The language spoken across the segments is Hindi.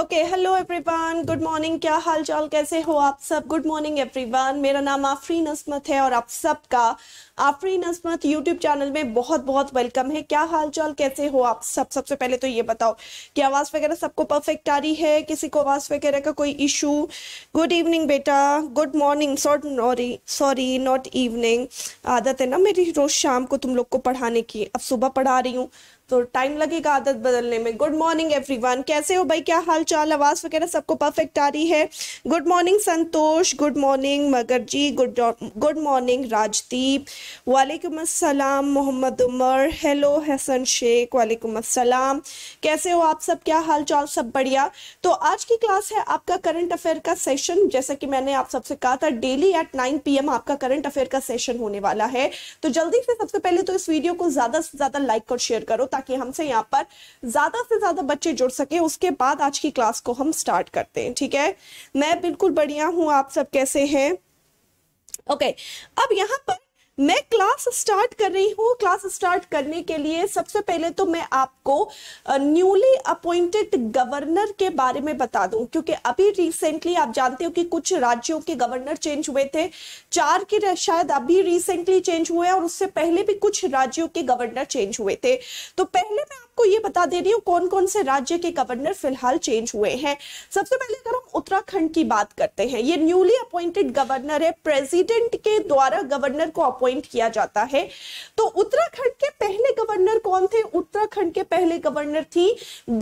Okay hello everyone good morning क्या हाल चाल कैसे हो आप सब गुड मॉर्निंग एवरीवन मेरा नाम आफरी नस्मत है और आप सबका आफरी नस्मत यूट्यूब चैनल में बहुत बहुत वेलकम है क्या हाल चाल कैसे हो आप सब सबसे पहले तो ये बताओ कि आवाज़ वगैरह सबको परफेक्ट आ रही है किसी को आवाज़ वगैरह का कोई इशू गुड इवनिंग बेटा good morning sorry sorry not evening आदत है ना मेरी रोज़ शाम को तुम लोग को पढ़ाने की अब सुबह पढ़ा रही हूँ तो टाइम लगेगा आदत बदलने में गुड मॉर्निंग एवरीवन कैसे हो भाई क्या हाल चाल आवाज़ वगैरह सबको परफेक्ट आ रही है good morning Santosh good morning मगर जी गुड गुड मॉर्निंग राजदीप वालेकुम अस्सलाम मोहम्मद उमर हेलो हसन शेख वालेकुम अस्सलाम कैसे हो आप सब क्या हाल चाल सब बढ़िया तो आज की क्लास है आपका करंट अफेयर का सेशन जैसा कि मैंने आप सबसे कहा था डेली एट नाइन पी आपका करंट अफेयर का सेशन होने वाला है तो जल्दी से सबसे पहले तो इस वीडियो को ज़्यादा से ज़्यादा लाइक और शेयर करो ताकि हमसे यहाँ पर ज़्यादा से ज़्यादा बच्चे जुड़ सके उसके बाद आज की क्लास को हम स्टार्ट करते हैं ठीक है मैं बिल्कुल बढ़िया हूँ आप सब कैसे हैं ओके okay, अब यहाँ पर मैं क्लास स्टार्ट कर रही हूँ क्लास स्टार्ट करने के लिए सबसे पहले तो मैं आपको न्यूली अपॉइंटेड गवर्नर के बारे में बता दूं क्योंकि अभी रिसेंटली आप जानते हो कि कुछ राज्यों के गवर्नर चेंज हुए थे चार के शायद अभी रिसेंटली चेंज हुए और उससे पहले भी कुछ राज्यों के गवर्नर चेंज हुए थे तो पहले मैं आपको ये बता दे रही हूँ कौन कौन से राज्य के गवर्नर फिलहाल चेंज हुए हैं सबसे पहले अगर हम उत्तराखंड की बात करते हैं ये न्यूली अपॉइंटेड गवर्नर है प्रेसिडेंट के द्वारा गवर्नर को अपॉइंट किया जाता है तो उत्तराखंड के पहले गवर्नर कौन थे उत्तराखंड के पहले गवर्नर थी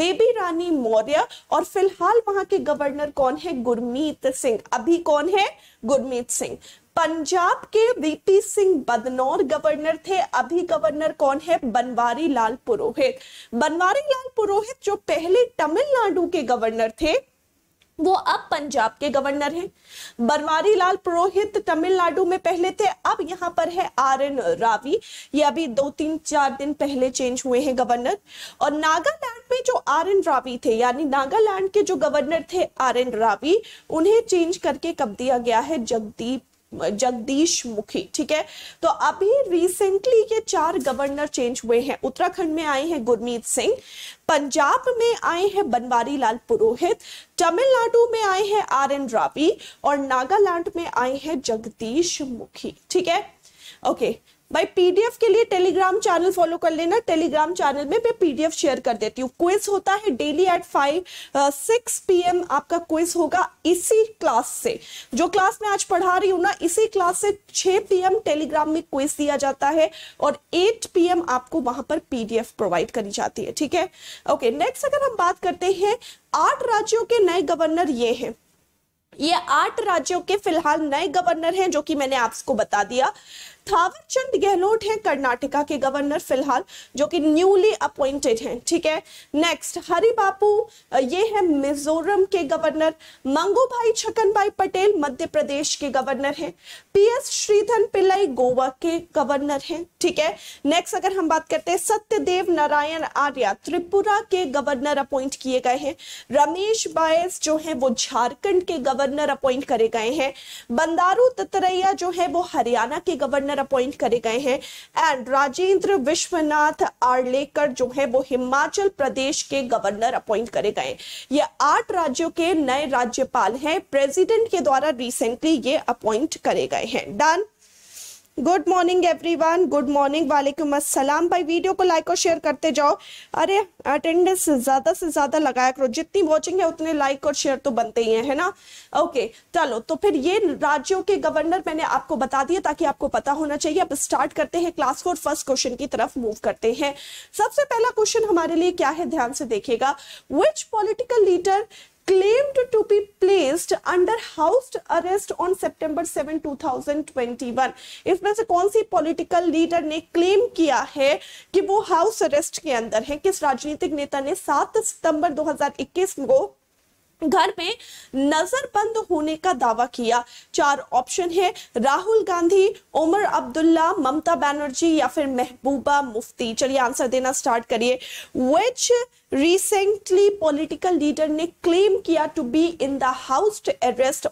देवी रानी मौर्य और फिलहाल वहां के गवर्नर कौन है गुरमीत सिंह अभी कौन है गुरमीत सिंह पंजाब के वीपी सिंह बदनौर गवर्नर थे अभी गवर्नर कौन है बनवारी लाल पुरोहित बनवारी लाल पुरोहित जो पहले तमिलनाडु के गवर्नर थे वो अब पंजाब के गवर्नर हैं बनवारी लाल पुरोहित तमिलनाडु में पहले थे अब यहाँ पर है आर एन रावी ये अभी दो तीन चार दिन पहले चेंज हुए हैं गवर्नर और नागालैंड में जो आर एन रावी थे यानी नागालैंड के जो गवर्नर थे आर एन रावी उन्हें चेंज करके कब दिया गया है जगदीप जगदीश मुखी ठीक है तो अभी रिसेंटली ये चार गवर्नर चेंज हुए हैं उत्तराखंड में आए हैं गुरमीत सिंह पंजाब में आए हैं बनवारी लाल पुरोहित तमिलनाडु में आए हैं आर एन रावी और नागालैंड में आए हैं जगदीश मुखी ठीक है ओके भाई पीडीएफ के लिए टेलीग्राम चैनल फॉलो कर लेना टेलीग्राम चैनल में मैं पीडीएफ शेयर कर देती हूँ क्विज होता है daily at five six P आपका क्विज होगा इसी क्लास से जो क्लास में आज पढ़ा रही हूँ ना इसी क्लास से 6 पी टेलीग्राम में क्विज दिया जाता है और एट पी आपको वहां पर पीडीएफ प्रोवाइड करी जाती है ठीक है ओके नेक्स्ट अगर हम बात करते हैं आठ राज्यों के नए गवर्नर ये हैं ये आठ राज्यों के फिलहाल नए गवर्नर हैं जो कि मैंने आपको बता दिया थावरचंद गहलोत हैं कर्नाटका के गवर्नर फिलहाल जो कि न्यूली अपॉइंटेड हैं ठीक है नेक्स्ट हरि बापू ये है मिजोरम के गवर्नर मंगू भाई छकन भाई पटेल मध्य प्रदेश के गवर्नर हैं पी एस श्रीधन पिल्लई गोवा के गवर्नर हैं ठीक है नेक्स्ट अगर हम बात करते हैं सत्यदेव नारायण आर्या त्रिपुरा के गवर्नर अपॉइंट किए गए हैं रमेश बायस जो है वो झारखंड के गवर्नर अपॉइंट करे गए हैं बंदारू ततरैया जो है वो हरियाणा के गवर्नर गवर्नर अपॉइंट करे गए हैं एंड राजेंद्र विश्वनाथ आर्लेकर जो है वो हिमाचल प्रदेश के गवर्नर अपॉइंट करे गए ये आठ राज्यों के नए राज्यपाल हैं प्रेसिडेंट के द्वारा रिसेंटली ये अपॉइंट करे गए हैं done good morning everyone good morning वालेकुम असलम भाई वीडियो को लाइक और शेयर करते जाओ अरे अटेंडेंस ज़्यादा से ज़्यादा लगाया करो जितनी वॉचिंग है उतने लाइक और शेयर तो बनते ही हैं है ना ओके चलो तो फिर ये राज्यों के गवर्नर मैंने आपको बता दिया ताकि आपको पता होना चाहिए अब स्टार्ट करते हैं क्लास को फर्स्ट क्वेश्चन की तरफ मूव करते हैं सबसे पहला क्वेश्चन हमारे लिए क्या है ध्यान से देखेगा which political leader claimed to be placed under house arrest on September 7 2021 इसमें से कौन सी पॉलिटिकल लीडर ने क्लेम किया है कि वो हाउस अरेस्ट के अंदर है किस राजनीतिक नेता ने 7 सितंबर 2021 को घर में नजरबंद होने का दावा किया चार ऑप्शन है राहुल गांधी उमर अब्दुल्ला ममता बनर्जी या फिर महबूबा मुफ्ती चलिए आंसर देना स्टार्ट करिए विच रिसेंटली पॉलिटिकल लीडर ने क्लेम किया to be in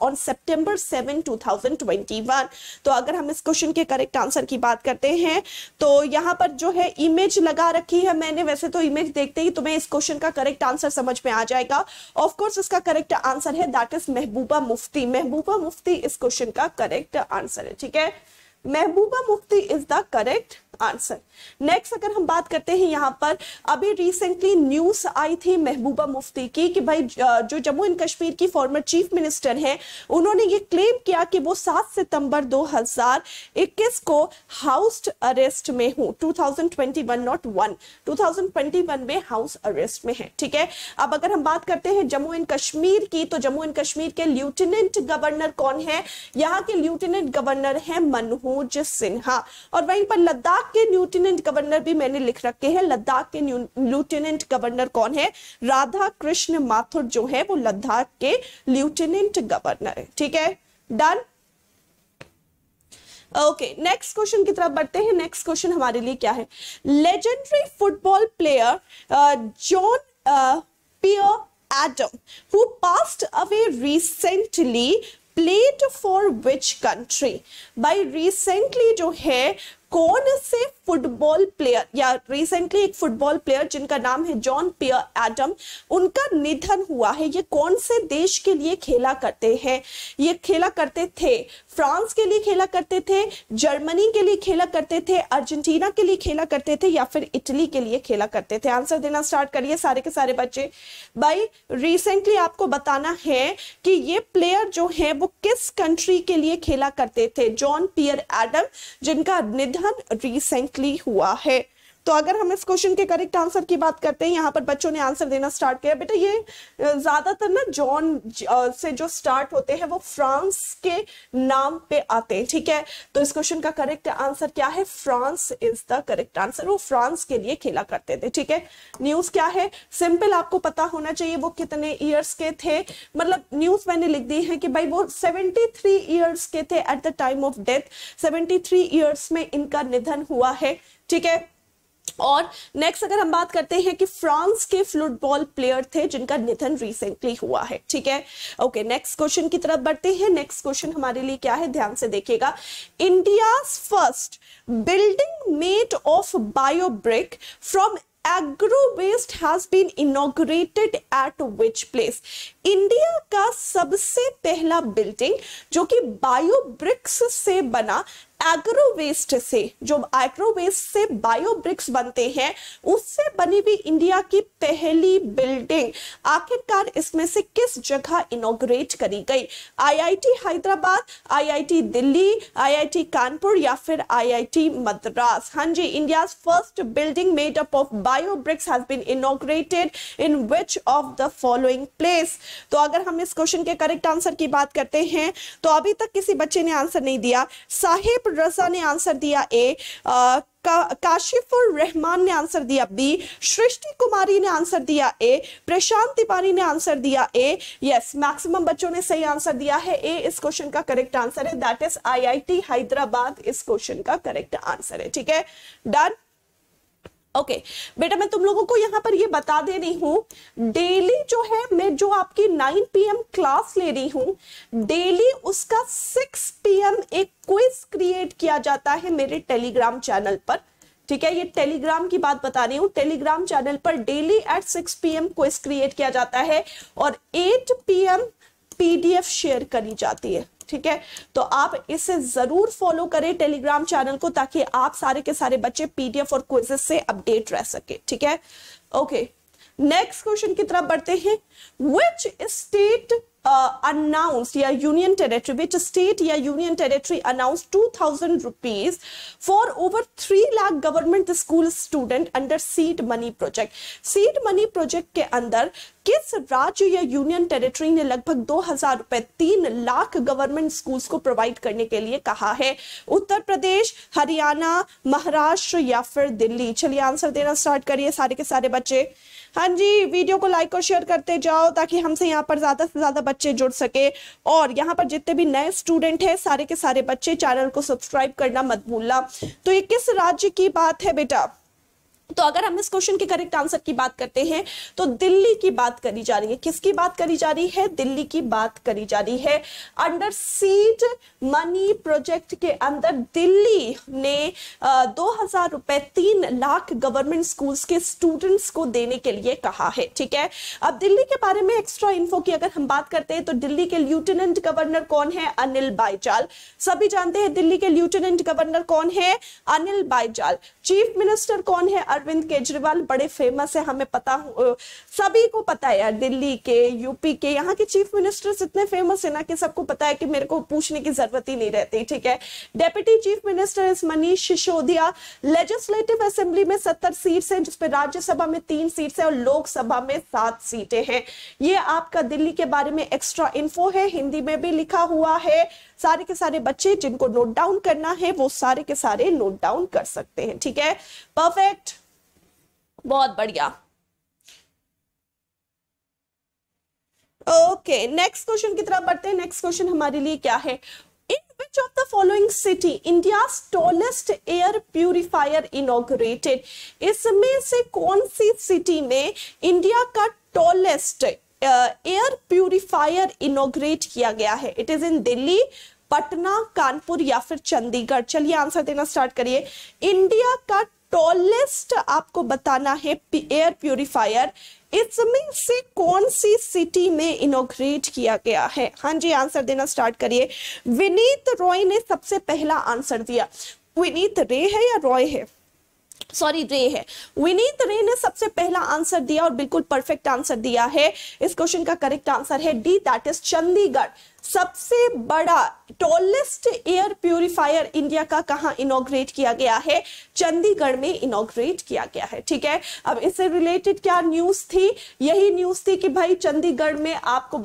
on September seven two thousand 7, 2021. तो अगर हम इस क्वेश्चन के करेक्ट आंसर की बात करते हैं तो यहाँ पर जो है इमेज लगा रखी है मैंने वैसे तो इमेज देखते ही तुम्हें इस क्वेश्चन का करेक्ट आंसर समझ में आ जाएगा ऑफकोर्स इसका करेक्ट आंसर है दैट इज महबूबा मुफ्ती महबूबा मुफ्ती इस क्वेश्चन का करेक्ट आंसर है ठीक है Mehbooba Mufti is the correct answer next अगर हम बात करते हैं यहाँ पर अभी रिसेंटली न्यूज आई थी महबूबा मुफ्ती की कि भाई जो जम्मू एंड कश्मीर की फॉर्मर चीफ मिनिस्टर हैं उन्होंने ये क्लेम किया कि वो 7 सितंबर 2021 को हाउस अरेस्ट में हूँ 2021 नॉट वन 2021 में हाउस अरेस्ट में है ठीक है अब अगर हम बात करते हैं जम्मू एंड कश्मीर की तो जम्मू एंड कश्मीर के लेफ्टिनेंट गवर्नर कौन है यहाँ के लेफ्टिनेंट गवर्नर है मनहूज सिन्हा और वहीं पर लद्दाख लद्दाख के लेफ्टिनेंट गवर्नर भी मैंने लिख रखे हैं लद्दाख के लेफ्टिनेंट गवर्नर कौन है राधा कृष्ण माथुर जो है वो लद्दाख के लेफ्टिनेंट गवर्नर है ठीक है डन ओके नेक्स्ट क्वेश्चन की तरफ बढ़ते हैं नेक्स्ट क्वेश्चन हमारे लिए क्या है legendary football player Jean Pierre Adams who passed away recently played for which country by recently जो है कौन से फुटबॉल प्लेयर या रिसेंटली एक फुटबॉल प्लेयर जिनका नाम है जॉन पियर एडम उनका निधन हुआ है ये कौन से देश के लिए खेला करते हैं ये खेला करते थे फ्रांस के लिए खेला करते थे जर्मनी के लिए खेला करते थे अर्जेंटीना के लिए खेला करते थे या फिर इटली के लिए खेला करते थे आंसर देना स्टार्ट करिए सारे के सारे बच्चे भाई रिसेंटली आपको बताना है कि ये प्लेयर जो है वो किस कंट्री के लिए खेला करते थे जॉन पियर एडम जिनका निधन अध्ययन रिसेंटली हुआ है तो अगर हम इस क्वेश्चन के करेक्ट आंसर की बात करते हैं यहाँ पर बच्चों ने आंसर देना स्टार्ट किया बेटा ये ज्यादातर ना जॉन से जो स्टार्ट होते हैं वो फ्रांस के नाम पे आते हैं ठीक है तो इस क्वेश्चन का करेक्ट आंसर क्या है France is the correct answer वो फ्रांस के लिए खेला करते थे ठीक है न्यूज क्या है सिंपल आपको पता होना चाहिए वो कितने ईयर्स के थे मतलब न्यूज मैंने लिख दी है कि भाई वो थ्री ईयर्स के थे at the time of death three years में इनका निधन हुआ है ठीक है और नेक्स्ट अगर हम बात करते हैं कि फ्रांस के फुटबॉल प्लेयर थे जिनका निधन रिसेंटली हुआ है ठीक है ओके नेक्स्ट क्वेश्चन की तरफ बढ़ते हैं नेक्स्ट क्वेश्चन हमारे लिए क्या है ध्यान से देखिएगा India first building made of biobrick from agro waste has been inaugurated at which place India का सबसे पहला बिल्डिंग जो कि बायोब्रिक्स से बना एग्रो वेस्ट से जो एग्रो वेस्ट से बायो ब्रिक्स बनते हैं उससे बनी हुई इंडिया की पहली बिल्डिंग आखिरकार इसमें से किस जगह इनोग्रेट करी गई IIT Hyderabad IIT Delhi IIT Kanpur या फिर आईआईटी मद्रास हां जी India first building made up of bio bricks has been inaugurated in which of the following place तो अगर हम इस क्वेश्चन के करेक्ट आंसर की बात करते हैं तो अभी तक किसी बच्चे ने आंसर नहीं दिया साहिब रजा ने आंसर दिया ए काशिफुर रहमान ने आंसर दिया बी सृष्टि कुमारी ने आंसर दिया ए प्रशांत तिपारी ने आंसर दिया ए यस मैक्सिमम बच्चों ने सही आंसर दिया है ए इस क्वेश्चन का करेक्ट आंसर है दैट इज आईआईटी हैदराबाद इस क्वेश्चन का करेक्ट आंसर है ठीक है डन ओके okay. बेटा मैं तुम लोगों को यहाँ पर ये बता दे रही हूँ डेली जो है मैं जो आपकी 9 पीएम क्लास ले रही हूँ डेली उसका 6 पीएम एक क्विज क्रिएट किया जाता है मेरे टेलीग्राम चैनल पर ठीक है ये टेलीग्राम की बात बता रही हूँ टेलीग्राम चैनल पर daily at 6 PM quiz create किया जाता है और 8 पीएम पीडीएफ शेयर करी जाती है ठीक है तो आप इसे जरूर फॉलो करें टेलीग्राम चैनल को ताकि आप सारे के सारे बच्चे पीडीएफ और क्विजेस से अपडेट रह सके ठीक है ओके नेक्स्ट क्वेश्चन की तरफ बढ़ते हैं विच स्टेट अनाउंस या यूनियन टेरिटरी विच स्टेट या union territory announce two thousand rupees for over three lakh government school student under seed money project seed money project के अंदर किस राज्य या यूनियन टेरिटरी ने लगभग दो हजार रुपए तीन लाख गवर्नमेंट स्कूल्स को प्रोवाइड करने के लिए कहा है उत्तर प्रदेश हरियाणा महाराष्ट्र या फिर दिल्ली चलिए आंसर देना स्टार्ट करिए सारे के सारे बच्चे हाँ जी वीडियो को लाइक और शेयर करते जाओ ताकि हमसे यहाँ पर ज़्यादा से ज़्यादा बच्चे जुड़ सके और यहाँ पर जितने भी नए स्टूडेंट हैं सारे के सारे बच्चे चैनल को सब्सक्राइब करना मत भूलना तो ये किस राज्य की बात है बेटा तो अगर हम इस क्वेश्चन के करेक्ट आंसर की बात करते हैं तो दिल्ली की बात करी जा रही है किसकी बात करी जा रही है दिल्ली की बात करी जा रही है अंडर सीड मनी प्रोजेक्ट के अंदर दिल्ली ने दो हजार रुपए तीन लाख गवर्नमेंट स्कूल्स के स्टूडेंट्स को देने के लिए कहा है ठीक है अब दिल्ली के बारे में एक्स्ट्रा इन्फो की अगर हम बात करते हैं तो दिल्ली के लेफ्टिनेंट गवर्नर कौन है अनिल बाईजाल सभी जानते हैं दिल्ली के लेफ्टिनेंट गवर्नर कौन है अनिल बाईजाल चीफ मिनिस्टर कौन है अरविंद केजरीवाल बड़े फेमस है हमें पता सभी को पता है यार दिल्ली के यूपी के यहाँ के चीफ मिनिस्टर्स इतने फेमस है ना कि सबको पता है कि मेरे को पूछने की जरूरत ही नहीं रहती ठीक है डेप्यूटी चीफ मिनिस्टर इस मनीष सिसोदिया लेजिस्लेटिव असेंबली में सत्तर सीट्स हैं जिसपे राज्यसभा में तीन सीट्स है और लोकसभा में सात सीटें हैं ये आपका दिल्ली के बारे में एक्स्ट्रा इन्फो है हिंदी में भी लिखा हुआ है सारे के सारे बच्चे जिनको नोट डाउन करना है वो सारे के सारे नोट डाउन कर सकते हैं ठीक है परफेक्ट बहुत बढ़िया ओके नेक्स्ट क्वेश्चन की तरफ बढ़ते हैं नेक्स्ट क्वेश्चन हमारे लिए क्या है in which of the following city India tallest air purifier inaugurated इसमें से कौन सी सिटी में इंडिया का टॉलेस्ट एयर प्यूरिफायर इनोग्रेट किया गया है it is in Delhi Patna Kanpur या फिर चंडीगढ़ चलिए आंसर देना स्टार्ट करिए इंडिया का टॉलेस्ट आपको बताना है एयर प्योरीफायर इसमें से कौन सी सिटी में इनोग्रेट किया गया है हाँ जी आंसर देना स्टार्ट करिए विनीत रॉय ने सबसे पहला आंसर दिया विनीत रे है या रॉय है सॉरी रे है विनीत रे ने सबसे पहला आंसर दिया और बिल्कुल परफेक्ट आंसर दिया है इस क्वेश्चन का करेक्ट आंसर है डी दैट इज चंडीगढ़ सबसे बड़ा टॉलेस्ट एयर प्यूरिफायर इंडिया का कहां इनोग्रेट किया गया है चंडीगढ़ में इनोग्रेट किया गया है ठीक है अब इससे रिलेटेड क्या न्यूज थी यही न्यूज थी कि भाई चंडीगढ़ में आपको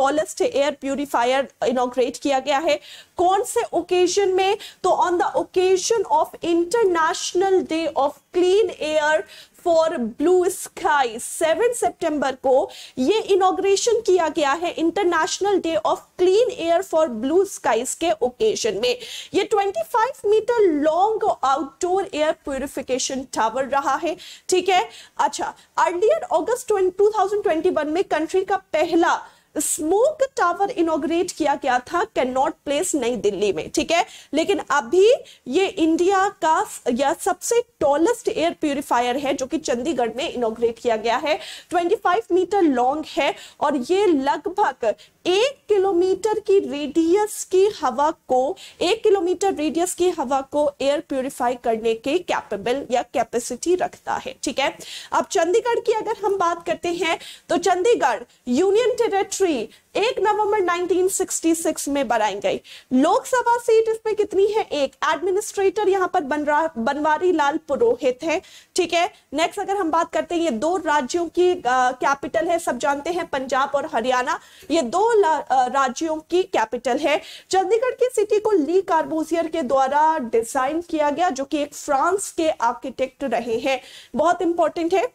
टॉलेस्ट एयर प्यूरिफायर इनोग्रेट किया गया है कौन से ओकेजन में तो on the occasion of international day of clean air for blue sky seven September को ये इनोग्रेशन किया गया है international day of clean air for blue skies के ओकेजन में ये 25 metre long outdoor air purification tower रहा है ठीक है अच्छा अर्लियर अगस्त 2021 में कंट्री का पहला स्मोक टावर इनोग्रेट किया गया था कैन नॉट प्लेस नई दिल्ली में ठीक है लेकिन अभी ये इंडिया का या सबसे टॉलेस्ट एयर प्यूरिफायर है जो कि चंडीगढ़ में इनोग्रेट किया गया है 25 मीटर लॉन्ग है और ये लगभग एक किलोमीटर की रेडियस की हवा को एक किलोमीटर रेडियस की हवा को एयर प्यूरिफाई करने के कैपेबल या कैपेसिटी रखता है ठीक है अब चंडीगढ़ की अगर हम बात करते हैं तो चंडीगढ़ यूनियन टेरेटरी एनिवर्सरी एक नवंबर 1966 में बनाई गई लोकसभा सीट इसमें कितनी है एक एडमिनिस्ट्रेटर यहां पर बन रहा बनवारी लाल पुरोहित है ठीक है नेक्स्ट अगर हम बात करते हैं ये दो राज्यों की कैपिटल है सब जानते हैं पंजाब और हरियाणा ये दो राज्यों की कैपिटल है चंडीगढ़ की सिटी को ली कार्बोजियर के द्वारा डिजाइन किया गया जो कि एक फ्रांस के आर्किटेक्ट रहे हैं बहुत इंपॉर्टेंट है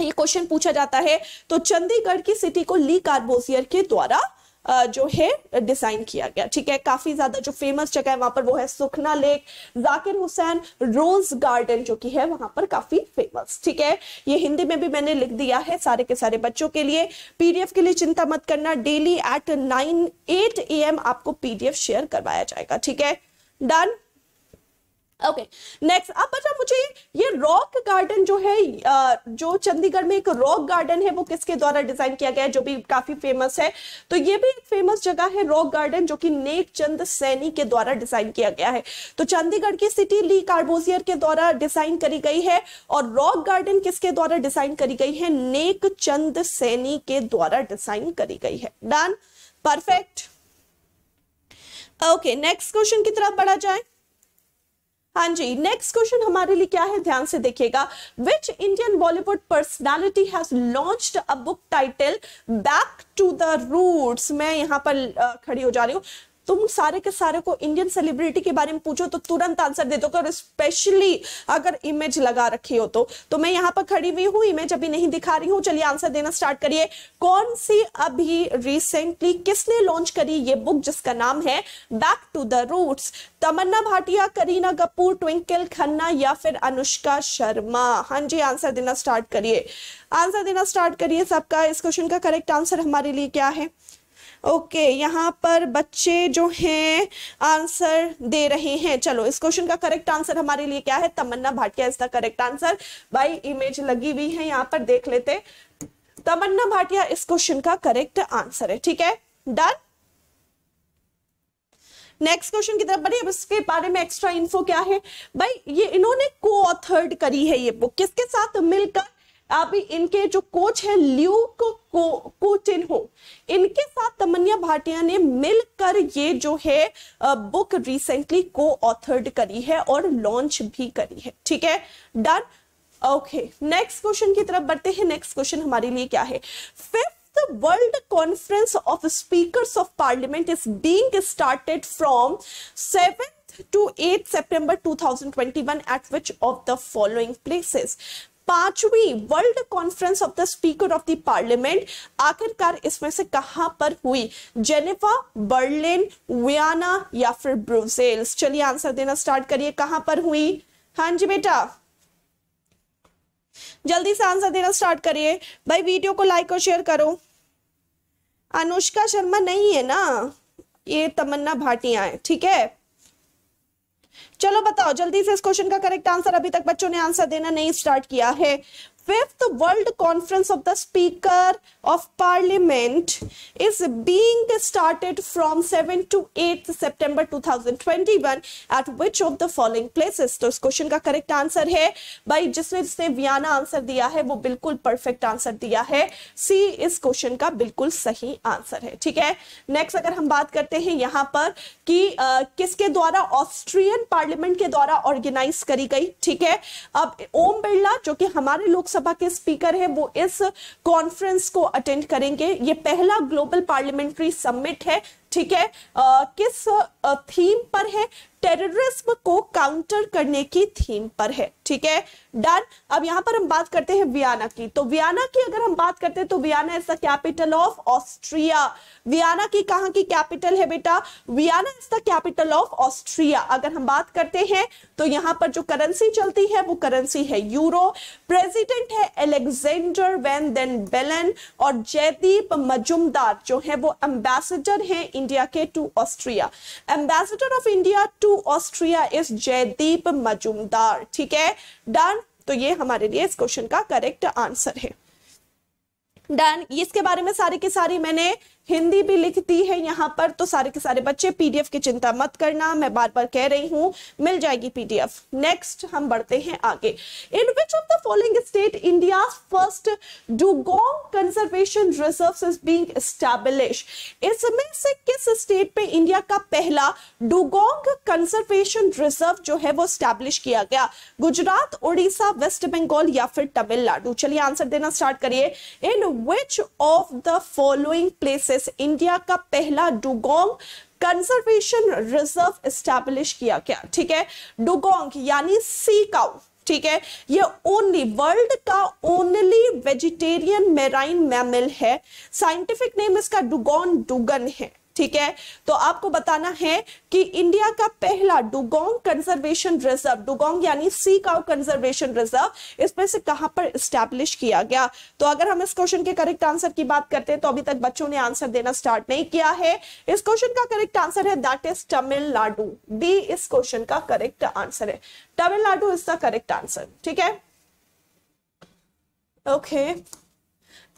ये क्वेश्चन पूछा जाता है तो चंडीगढ़ की सिटी को ली कार्बोसियर के द्वारा जो है डिजाइन किया गया ठीक है काफी ज्यादा जो फेमस जगह है वहां पर वो है Sukhna lake Zakir Hussain rose garden जो कि है वहां पर काफी फेमस ठीक है ये हिंदी में भी मैंने लिख दिया है सारे के सारे बच्चों के लिए पीडीएफ के लिए चिंता मत करना daily at nine at A M आपको पीडीएफ शेयर करवाया जाएगा ठीक है डन ओके नेक्स्ट अब बच्चा मुझे ये रॉक गार्डन जो है जो चंडीगढ़ में एक रॉक गार्डन है वो किसके द्वारा डिजाइन किया गया है जो भी काफी फेमस है तो ये भी एक फेमस जगह है रॉक गार्डन जो कि नेक चंद सैनी के द्वारा डिजाइन किया गया है तो चंडीगढ़ की सिटी ली कार्बोजियर के द्वारा डिजाइन करी गई है और रॉक गार्डन किसके द्वारा डिजाइन करी गई है नेक चंद सैनी के द्वारा डिजाइन करी गई है done perfect okay next question की तरफ बढ़ा जाए हाँ जी नेक्स्ट क्वेश्चन हमारे लिए क्या है ध्यान से देखिएगा which Indian Bollywood personality has launched a book title back to the roots मैं यहाँ पर खड़ी हो जा रही हूँ तुम सारे के सारे को इंडियन सेलिब्रिटी के बारे में पूछो तो तुरंत आंसर दे दो और स्पेशली अगर इमेज लगा रखी हो तो तो मैं यहाँ पर खड़ी हुई हूँ इमेज अभी नहीं दिखा रही हूँ चलिए आंसर देना स्टार्ट करिए कौन सी अभी रिसेंटली किसने लॉन्च करी ये बुक जिसका नाम है back to the roots Tamannaah Bhatia Kareena Kapoor Twinkle Khanna या फिर अनुष्का शर्मा हाँ जी आंसर देना स्टार्ट करिए आंसर देना स्टार्ट करिए सबका इस क्वेश्चन का करेक्ट आंसर हमारे लिए क्या है ओके यहाँ पर बच्चे जो हैं आंसर दे रहे हैं चलो इस क्वेश्चन का करेक्ट आंसर हमारे लिए क्या है तमन्ना भाटिया इसका करेक्ट आंसर भाई इमेज लगी हुई है यहाँ पर देख लेते तमन्ना भाटिया इस क्वेश्चन का करेक्ट आंसर है ठीक है डन नेक्स्ट क्वेश्चन की तरफ बढ़िए अब इसके बारे में एक्स्ट्रा इन्फो क्या है भाई ये इन्होंने को ऑथर्ड करी है ये बुक किसके साथ मिलकर अभी इनके जो कोच है ल्यूक को कोचिन हो इनके साथ तमन्या भाटिया ने मिलकर ये जो है बुक रिसेंटली को ऑथर्ड करी है और लॉन्च भी करी है ठीक है डन ओके नेक्स्ट क्वेश्चन की तरफ बढ़ते हैं नेक्स्ट क्वेश्चन हमारे लिए क्या है fifth world conference of speakers of parliament is being started from seventh to eight सितंबर 2021 at which of the following places पांचवी world conference of the speaker of the parliament आखिरकार इसमें से कहां पर हुई जेनेवा बर्लिन वियाना या फिर ब्रुसेल्स चलिए आंसर देना स्टार्ट करिए कहां पर हुई हाँ जी बेटा जल्दी से आंसर देना स्टार्ट करिए भाई वीडियो को लाइक और शेयर करो अनुष्का शर्मा नहीं है ना ये तमन्ना भाटिया है ठीक है चलो बताओ जल्दी से इस क्वेश्चन का करेक्ट आंसर अभी तक बच्चों ने आंसर देना नहीं स्टार्ट किया है fifth world conference of the speaker of parliament is being started from 7 to 8 सितंबर 2021 at which of the following places तो करेक्ट आंसर है भाई जिसने जिसने वियाना आंसर दिया है वो बिल्कुल परफेक्ट आंसर दिया है सी इस क्वेश्चन का बिल्कुल सही आंसर है ठीक है नेक्स्ट अगर हम बात करते हैं यहाँ पर कि uh, किसके द्वारा ऑस्ट्रियन पार्लियामेंट के द्वारा ऑर्गेनाइज करी गई ठीक है अब ओम बिरला जो कि हमारे लोग लोकसभा के स्पीकर है वो इस कॉन्फ्रेंस को अटेंड करेंगे ये पहला ग्लोबल पार्लियामेंट्री समिट है ठीक है आ, किस थीम पर है टेररिज्म को काउंटर करने की थीम पर है ठीक है डन अब यहां पर हम बात करते हैं वियाना की तो वियाना की अगर हम बात करते हैं तो Vienna is the capital of Austria Vienna की कहा की कैपिटल है बेटा Vienna is the capital of Austria अगर हम बात करते हैं तो यहां पर जो करेंसी चलती है वो करेंसी है यूरो प्रेसिडेंट है एलेक्जेंडर वैन देन बेलन और जयदीप मजुमदार जो है वो एम्बेसडर है इंडिया के to Austria ambassador of India to to Austria is Jaideep Mazumdar ठीक है डन तो ये हमारे लिए इस क्वेश्चन का करेक्ट आंसर है डन इसके बारे में सारी की सारी मैंने हिंदी भी लिख दी है यहाँ पर तो सारे के सारे बच्चे पीडीएफ की चिंता मत करना मैं बार बार कह रही हूँ मिल जाएगी पीडीएफ नेक्स्ट हम बढ़ते हैं आगे in which of the following state India first dugong conservation reserve is being establish इसमें से किस स्टेट पे इंडिया का पहला डुगोंग कंजर्वेशन रिजर्व जो है वो स्टैब्लिश किया गया गुजरात उड़ीसा वेस्ट बंगाल या फिर तमिलनाडु चलिए आंसर देना स्टार्ट करिए in which of the following places process India का पहला डुगोंग कंजर्वेशन रिजर्व एस्टेब्लिश किया गया ठीक है डुगोंग यानी सी काउ ठीक है ये ओनली वर्ल्ड का ओनली वेजिटेरियन मेराइन मैमल है साइंटिफिक नेम इसका डुगोन डुगन है ठीक है तो आपको बताना है कि इंडिया का पहला डुगोंग कंजर्वेशन रिजर्व डुगोंग यानी सी काउ कंजर्वेशन रिजर्व इसमें से कहां पर स्टैब्लिश किया गया तो अगर हम इस क्वेश्चन के करेक्ट आंसर की बात करते हैं तो अभी तक बच्चों ने आंसर देना स्टार्ट नहीं किया है इस क्वेश्चन का करेक्ट आंसर है दैट इज तमिलनाडु डी इस क्वेश्चन का करेक्ट आंसर है Tamil Nadu is the correct answer ठीक है okay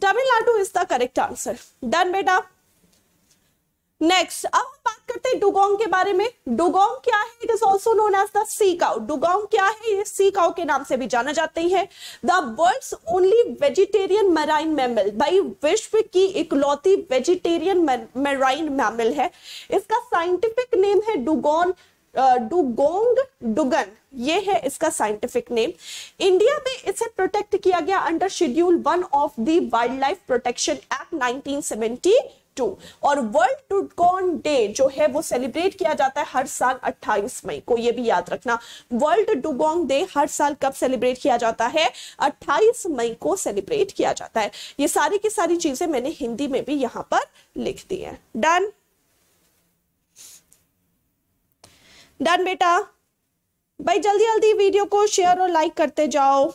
Tamil Nadu is the correct answer done बेटा नेक्स्ट अब हम बात करते हैं डुगोंग के बारे में डुगोंग क्या है it is also known as the sea cow dugong क्या है ये सी काउ के नाम से भी जाना जाते हैं the world's only vegetarian marine mammal भाई विश्व की इकलौती वेजिटेरियन मेराइन मैमल है इसका साइंटिफिक नेम है डुगोन डुगोंग डुगन ये है इसका साइंटिफिक नेम इंडिया में इसे प्रोटेक्ट किया गया under schedule one of the wildlife protection act nineteen two और वर्ल्ड टूटकॉन डे जो है वो सेलिब्रेट किया जाता है हर साल 28 मई को ये भी याद रखना वर्ल्ड डुगोंग डे हर साल कब सेलिब्रेट किया जाता है 28 मई को सेलिब्रेट किया जाता है ये सारी की सारी चीजें मैंने हिंदी में भी यहां पर लिख दी है डन डन बेटा भाई जल्दी जल्दी वीडियो को शेयर और लाइक करते जाओ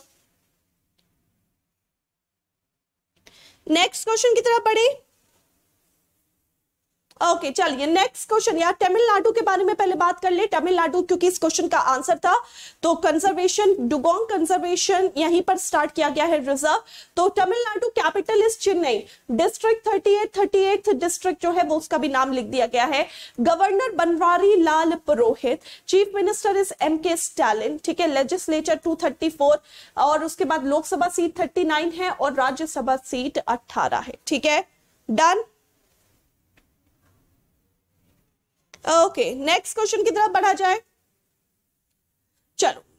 नेक्स्ट क्वेश्चन की तरफ बढ़े ओके चलिए नेक्स्ट क्वेश्चन यार तमिलनाडु के बारे में पहले बात कर ले तमिलनाडु क्योंकि इस क्वेश्चन का आंसर था तो कंजर्वेशन डुगोंग कंजर्वेशन यहीं पर स्टार्ट किया गया है रिजर्व तो Tamil Nadu capital is Chennai district thirty eight thirty eight district जो है वो उसका भी नाम लिख दिया गया है governor Banwari Lal Purohit chief minister is M K Stalin ठीक है लेजिस्लेचर टू और उसके बाद लोकसभा सीट थर्टी है और राज्यसभा सीट अट्ठारह है ठीक है डन ओके नेक्स्ट क्वेश्चन की तरफ बढ़ा जाए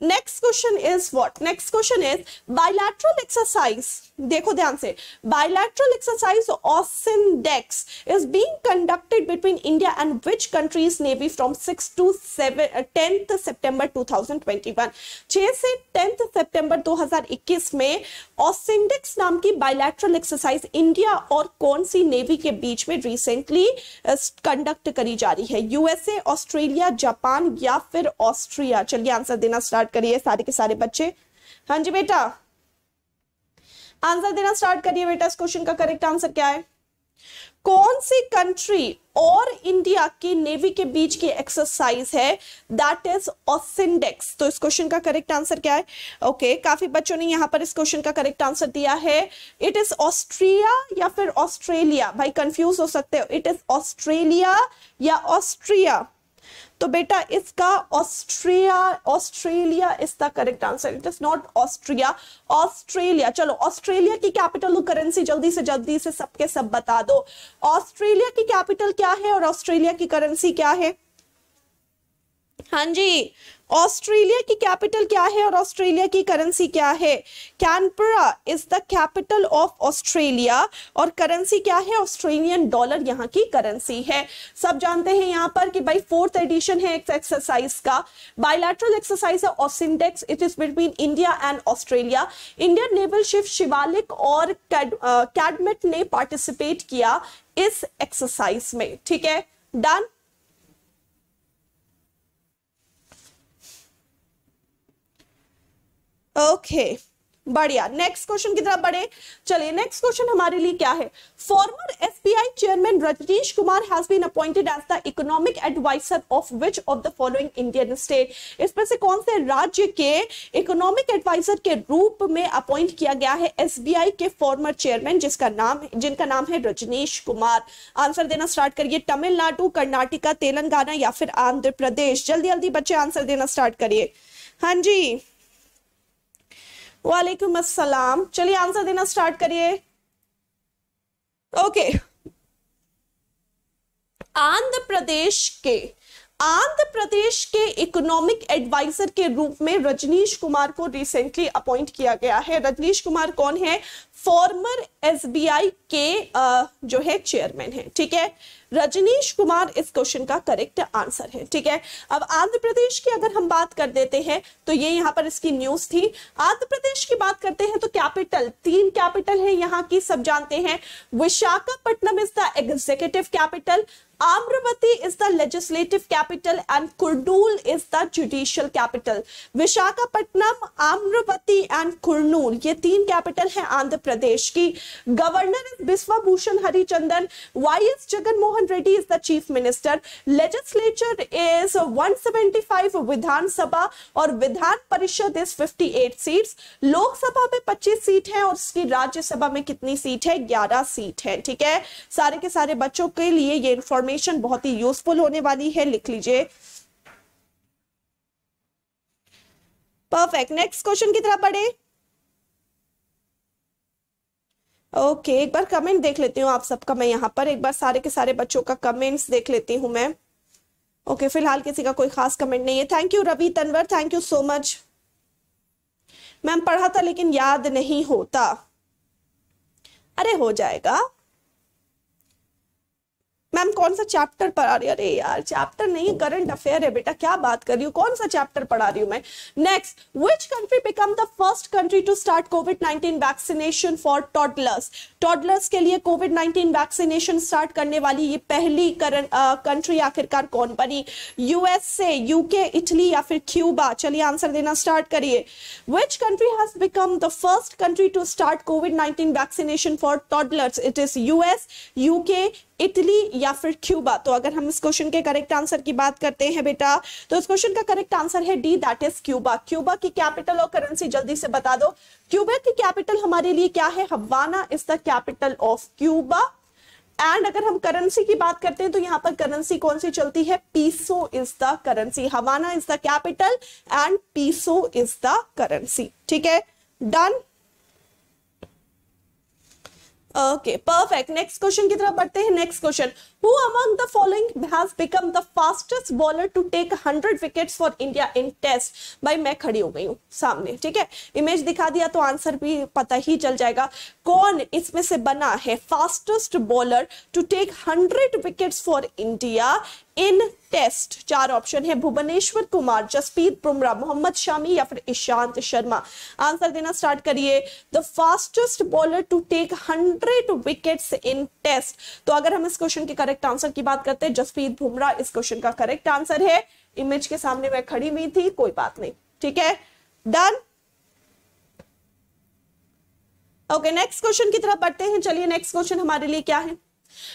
next question is what next question is bilateral exercise देखो ध्यान से bilateral exercise AUSINDEX is being conducted between India and which countries navy from 6 to 7 10th सितंबर 2021 6 से 10th सितंबर 2021 में ऑसिनडेक्स नाम की बायलैटरल एक्सरसाइज इंडिया और कौन सी नेवी के बीच में रिसेंटली कंडक्ट uh, करी जा रही है यूएसए ऑस्ट्रेलिया जापान या फिर ऑस्ट्रिया चलिए आंसर देना स्टार्ट करिए सारे के सारे बच्चे हाँ जी बेटा आंसर देना स्टार्ट करिए बेटा इस क्वेश्चन का करेक्ट आंसर क्या है कौन सी कंट्री और इंडिया की नेवी के बीच की एक्सरसाइज है दैट इज ऑसिंडेक्स तो इस क्वेश्चन का करेक्ट आंसर क्या है ओके okay, काफी बच्चों ने यहां पर इस क्वेश्चन का करेक्ट आंसर दिया है इट इज ऑस्ट्रिया या फिर ऑस्ट्रेलिया भाई कंफ्यूज हो सकते हो इट इज ऑस्ट्रेलिया या ऑस्ट्रिया तो बेटा इसका Austria Australia is the correct answer it is not Austria Australia चलो ऑस्ट्रेलिया की कैपिटल करेंसी जल्दी से जल्दी से सबके सब बता दो ऑस्ट्रेलिया की कैपिटल क्या है और ऑस्ट्रेलिया की करेंसी क्या है हाँ जी ऑस्ट्रेलिया की कैपिटल क्या है और ऑस्ट्रेलिया की करेंसी क्या है Canberra is the capital of Australia और करेंसी क्या है ऑस्ट्रेलियन डॉलर यहाँ की करेंसी है सब जानते हैं यहाँ पर कि भाई फोर्थ एडिशन है एक्सरसाइज का बायलैटरल एक्सरसाइज है AUSINDEX it is between India and Australia Indian naval ship Shivalik और कैडमेट uh, ने पार्टिसिपेट किया इस एक्सरसाइज में ठीक है डन ओके बढ़िया नेक्स्ट क्वेश्चन की तरफ बढ़े चलिए नेक्स्ट क्वेश्चन हमारे लिए क्या है former SBI chairman Rajnish Kumar has been appointed as the economic adviser of which of the following Indian state इसमें से कौन से राज्य के इकोनॉमिक एडवाइजर के रूप में अपॉइंट किया गया है एसबीआई के फॉर्मर चेयरमैन जिसका नाम जिनका नाम है रजनीश कुमार आंसर देना स्टार्ट करिए तमिलनाडु कर्नाटका तेलंगाना या फिर आंध्र प्रदेश जल्दी जल्दी बच्चे आंसर देना स्टार्ट करिए हाँ जी वालेकुम अस्सलाम चलिए आंसर देना स्टार्ट करिए ओके आंध्र प्रदेश के आंध्र प्रदेश के इकोनॉमिक एडवाइजर के रूप में रजनीश कुमार को रिसेंटली अपॉइंट किया गया है रजनीश कुमार कौन है फॉर्मर एसबीआई के जो है चेयरमैन है ठीक है रजनीश कुमार इस क्वेश्चन का करेक्ट आंसर है ठीक है अब आंध्र प्रदेश की अगर हम बात कर देते हैं तो ये यहाँ पर इसकी न्यूज थी आंध्र प्रदेश की बात करते हैं तो कैपिटल तीन कैपिटल है यहाँ की सब जानते हैं Visakhapatnam is the executive capital Amravati is the legislative capital and Kurnool is the judicial capital. Vishakhapatnam, Amravati and Kurnool ये तीन कैपिटल हैं आंध्र प्रदेश की governor is Biswa Bhusan Harichandan Y S Jagan Mohan Reddy is the chief minister legislature is 175 Vidhan Sabha और विधान परिषद इज 58 सीट्स लोकसभा में 25 सीट है और इसकी राज्यसभा में कितनी सीट है 11 सीट है ठीक है सारे के सारे बच्चों के लिए ये इन्फॉर्मेशन इंफॉर्मेशन बहुत ही यूजफुल होने वाली है लिख लीजिए परफेक्ट नेक्स्ट क्वेश्चन की तरफ बढ़े ओके okay, एक बार कमेंट देख लेती हूँ आप सबका मैं यहाँ पर एक बार सारे के सारे बच्चों का कमेंट्स देख लेती हूँ मैं ओके okay, फिलहाल किसी का कोई खास कमेंट नहीं है thank you Ravi Tanwar thank you so much ma'am पढ़ा था लेकिन याद नहीं होता अरे हो जाएगा कौन सा चैप्टर पढ़ा रही अरे यार चैप्टर नहीं करंट अफेयर है बेटा क्या बात कर रही हूँ कौन सा चैप्टर पढ़ा रही हूँ मैं next which country become the first country to start COVID nineteen vaccination for toddlers toddlers के लिए कोविड नाइनटीन वैक्सीनेशन स्टार्ट करने वाली ये पहली कंट्री आखिरकार कौन बनी यूएसए यूके इटली या फिर क्यूबा चलिए आंसर देना स्टार्ट करिए which country has become the first country to start COVID nineteen vaccination for toddlers it is US UK Italy या फिर क्यूबा तो अगर हम इस क्वेश्चन के करेक्ट आंसर की बात करते हैं बेटा तो इस क्वेश्चन का करेक्ट आंसर है D that is Cuba Cuba की कैपिटल और करेंसी जल्दी से बता दो क्यूबा की कैपिटल हमारे लिए क्या है Havana is the capital of Cuba and अगर हम करेंसी की बात करते हैं तो यहाँ पर करेंसी कौन सी चलती है peso is the currency Havana is the capital and peso is the currency ठीक है done okay perfect next question की तरफ बढ़ते हैं next question who among the following has become the fastest bowler to take 100 wickets for India in test भाई मैं खड़ी हो गई हूँ सामने ठीक है इमेज दिखा दिया तो आंसर भी पता ही चल जाएगा कौन इसमें से बना है fastest bowler to take 100 wickets for India in test चार ऑप्शन है भुवनेश्वर कुमार जसप्रीत बुमराह मोहम्मद शामी या फिर ईशांत शर्मा आंसर देना स्टार्ट करिए the fastest bowler to take hundred wickets in test तो अगर हम इस क्वेश्चन के करेक्ट आंसर की बात करते हैं जसप्रीत बुमराह इस क्वेश्चन का करेक्ट आंसर है इमेज के सामने मैं खड़ी हुई थी कोई बात नहीं ठीक है डन ओके नेक्स्ट क्वेश्चन की तरफ बढ़ते हैं चलिए नेक्स्ट क्वेश्चन हमारे लिए क्या है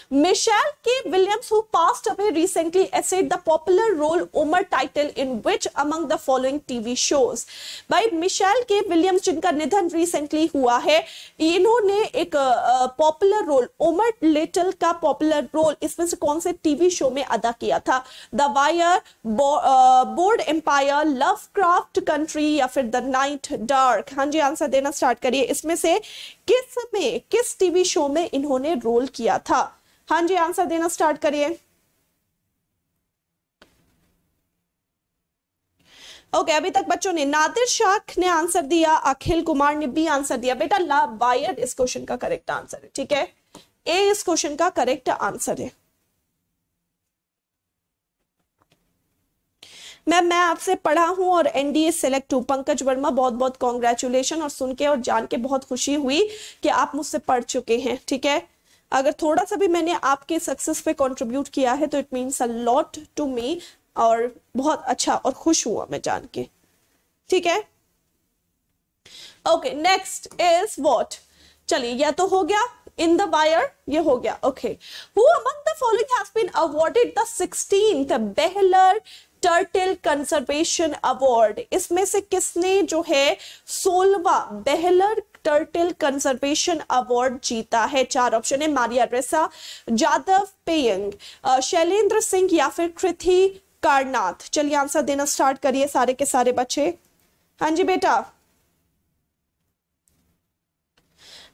Michelle K. Williams, who passed away recently, essayed the popular role Omar title in which among the following TV shows? By Michelle K. Williams, जिनका निधन recently हुआ है इन्होंने एक popular role Omar Little का popular role इसमें से कौन से TV show में अदा किया था The Wire, Board Empire, Lovecraft Country या फिर The Night Dark. हाँ जी आंसर देना स्टार्ट करिए इसमें से किस में किस टीवी शो में इन्होंने रोल किया था हाँ जी आंसर देना स्टार्ट करिए ओके okay, अभी तक बच्चों ने नादिर शाह ने आंसर दिया अखिल कुमार ने बी आंसर दिया बेटा ला लाबायद इस क्वेश्चन का करेक्ट आंसर है ठीक है ए इस क्वेश्चन का करेक्ट आंसर है मैम मैं आपसे पढ़ा हूँ और एनडीए सेलेक्ट हूँ पंकज वर्मा बहुत बहुत कॉन्ग्रेचुलेशन और सुन के और जान के बहुत खुशी हुई कि आप मुझसे पढ़ चुके हैं ठीक है अगर थोड़ा सा भी मैंने आपके सक्सेस पे कंट्रीब्यूट किया है तो it means a lot to me और बहुत अच्छा और खुश हुआ मैं जान के ठीक है ओके नेक्स्ट इज वॉट चलिए यह तो हो गया इन द वायर ये हो गया okay who among the following has been awarded the 16th Behler turtle conservation award इसमें से किसने जो है सोलवा बेहलर टर्टल कंजर्वेशन अवार्ड जीता है चार ऑप्शन है मारिया रेसा जादव पेयंग शैलेंद्र सिंह या फिर कृथि कारनाथ चलिए आंसर देना स्टार्ट करिए सारे के सारे बच्चे हाँ जी बेटा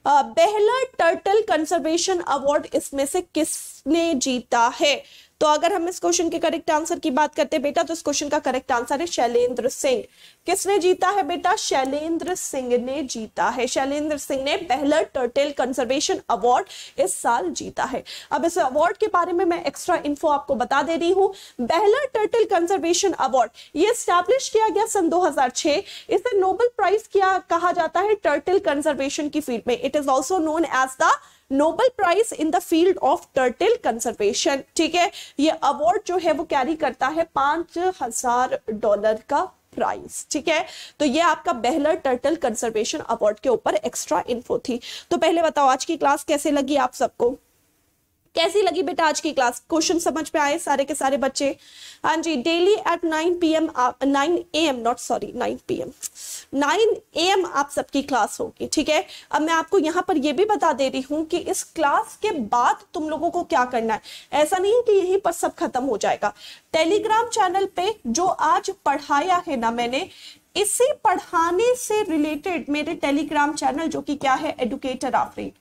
बेहलर टर्टल कंजर्वेशन अवार्ड इसमें से किसने जीता है तो अगर हम इस क्वेश्चन के करेक्ट आंसर की बात करते हैं बेटा तो इस क्वेश्चन का करेक्ट आंसर है शैलेंद्र सिंह किसने जीता है बेटा शैलेंद्र सिंह ने जीता है शैलेंद्र सिंह ने पहला टर्टेल कंजर्वेशन अवार्ड इस साल जीता है अब इस अवार्ड के बारे में मैं एक्स्ट्रा इन्फो आपको बता दे रही हूँ बहला टर्टल कंजर्वेशन अवार्ड ये स्टैब्लिश किया गया सन दो इसे नोबल प्राइज किया कहा जाता है टर्टल कंजर्वेशन की फील्ड में it is also known as the Nobel prize in the field of turtle conservation ठीक है ये अवार्ड जो है वो कैरी करता है पांच हजार डॉलर का प्राइस ठीक है तो ये आपका बेहलर टर्टल कंजर्वेशन अवार्ड के ऊपर एक्स्ट्रा इन्फो थी तो पहले बताओ आज की क्लास कैसे लगी आप सबको कैसी लगी बेटा आज की क्लास क्वेश्चन समझ पे आए सारे के सारे बच्चे हाँ जी daily at nine P M nine A M not sorry nine P M nine A M आप सबकी क्लास होगी ठीक है अब मैं आपको यहाँ पर यह भी बता दे रही हूँ कि इस क्लास के बाद तुम लोगों को क्या करना है ऐसा नहीं है कि यहीं पर सब खत्म हो जाएगा टेलीग्राम चैनल पे जो आज पढ़ाया है ना मैंने इसी पढ़ाने से रिलेटेड मेरे टेलीग्राम चैनल जो कि क्या है एडुकेटर ऑफ रेट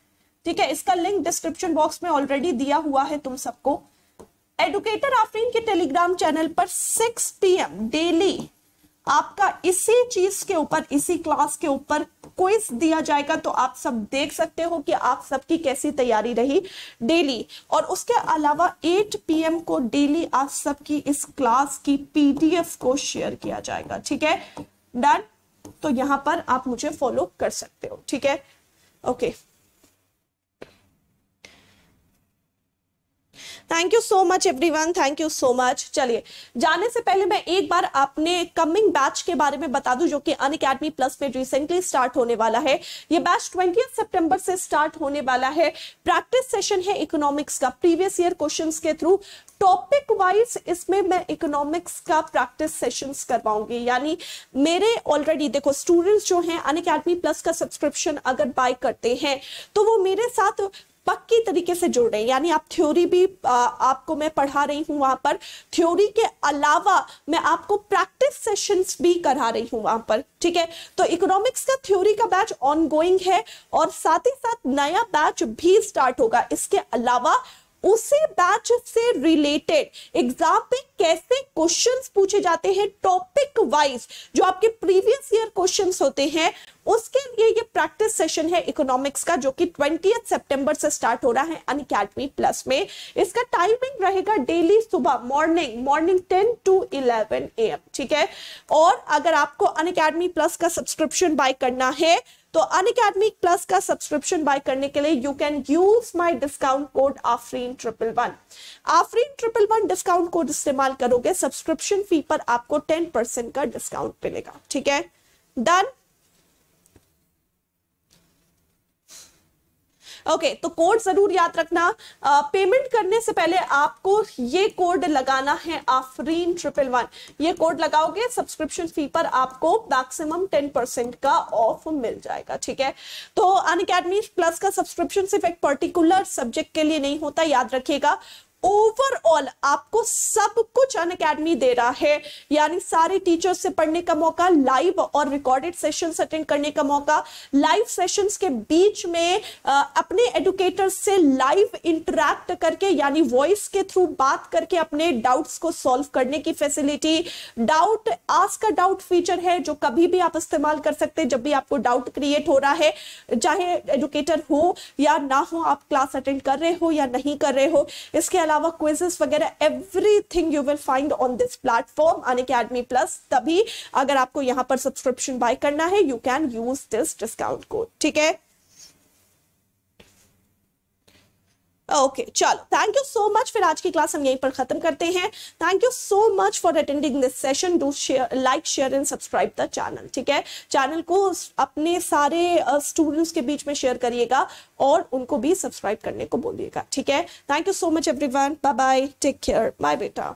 ठीक है इसका लिंक डिस्क्रिप्शन बॉक्स में ऑलरेडी दिया हुआ है तुम सबको एडुकेटर आफरीन के टेलीग्राम चैनल पर 6 पीएम डेली आपका इसी चीज के ऊपर इसी क्लास के ऊपर क्विज दिया जाएगा तो आप सब देख सकते हो कि आप सबकी कैसी तैयारी रही डेली और उसके अलावा 8 पीएम को डेली आप सबकी इस क्लास की पीडीएफ को शेयर किया जाएगा ठीक है डन तो यहां पर आप मुझे फॉलो कर सकते हो ठीक है okay okay. Thank you so much everyone thank you so much चलिए जाने से पहले मैं एक बार अपने कमिंग बैच के बारे में बता दूं जो कि अन अकेडमी प्लस पे रिसेंटली स्टार्ट होने वाला है ये बैच ट्वेंटी सितंबर से स्टार्ट होने वाला है प्रैक्टिस सेशन है इकोनॉमिक्स का प्रीवियस ईयर क्वेश्चन के थ्रू टॉपिक वाइज इसमें मैं इकोनॉमिक्स का प्रैक्टिस सेशन करवाऊंगी यानी मेरे ऑलरेडी देखो स्टूडेंट्स जो हैं अन अकेडमी प्लस का सब्सक्रिप्शन अगर बाय करते हैं तो वो मेरे साथ पक्की तरीके से जुड़ रहे हैं यानी आप थ्योरी भी आ, आपको मैं पढ़ा रही हूँ वहाँ पर थ्योरी के अलावा मैं आपको प्रैक्टिस सेशंस भी करा रही हूँ वहाँ पर ठीक है तो इकोनॉमिक्स का थ्योरी का बैच ऑनगोइंग है और साथ ही साथ नया बैच भी स्टार्ट होगा इसके अलावा उसी बैच से रिलेटेड एग्जाम पे कैसे क्वेश्चंस पूछे जाते हैं टॉपिक वाइज जो आपके प्रीवियस ईयर क्वेश्चंस होते हैं उसके लिए ये प्रैक्टिस सेशन है इकोनॉमिक्स का जो कि ट्वेंटी सितंबर से स्टार्ट हो रहा है अन अकेडमी प्लस में इसका टाइमिंग रहेगा डेली सुबह morning morning ten to eleven A M ठीक है और अगर आपको अन अकेडमी प्लस का सब्सक्रिप्शन बाय करना है तो अन अकेडमी प्लस का सब्सक्रिप्शन बाय करने के लिए you can use my discount code Afreen triple one Afreen triple one discount code इस्तेमाल करोगे सब्सक्रिप्शन फी पर आपको टेन परसेंट का डिस्काउंट मिलेगा ठीक है डन ओके okay, तो कोड जरूर याद रखना पेमेंट करने से पहले आपको ये कोड लगाना है आफरीन ट्रिपल वन ये कोड लगाओगे सब्सक्रिप्शन फी पर आपको मैक्सिमम टेन परसेंट का ऑफ मिल जाएगा ठीक है तो अन प्लस का सब्सक्रिप्शन सिर्फ एक पर्टिकुलर सब्जेक्ट के लिए नहीं होता याद रखिएगा ओवरऑल आपको सब कुछ अन अकेडमी दे रहा है यानी सारे टीचर्स से पढ़ने का मौका लाइव और रिकॉर्डेड सेशन अटेंड करने का मौका लाइव सेशन के बीच में आ, अपने एडुकेटर्स से लाइव इंटरेक्ट करके यानी वॉइस के थ्रू बात करके अपने डाउट्स को सॉल्व करने की फैसिलिटी डाउट आज का डाउट फीचर है जो कभी भी आप इस्तेमाल कर सकते हैं जब भी आपको डाउट क्रिएट हो रहा है चाहे एडुकेटर हो या ना हो आप क्लास अटेंड कर रहे हो या नहीं कर रहे हो इसके अलावा अलावा क्विजेस वगैरह everything you will find on this platform Unacademy plus तभी अगर आपको यहाँ पर सब्सक्रिप्शन बाय करना है you can use this discount code ठीक है ओके चलो थैंक यू सो मच फिर आज की क्लास हम यहीं पर खत्म करते हैं thank you so much for attending this session do share like share and subscribe the channel ठीक है चैनल को अपने सारे स्टूडेंट्स uh, के बीच में शेयर करिएगा और उनको भी सब्सक्राइब करने को बोलिएगा ठीक है thank you so much everyone bye bye take care bye बेटा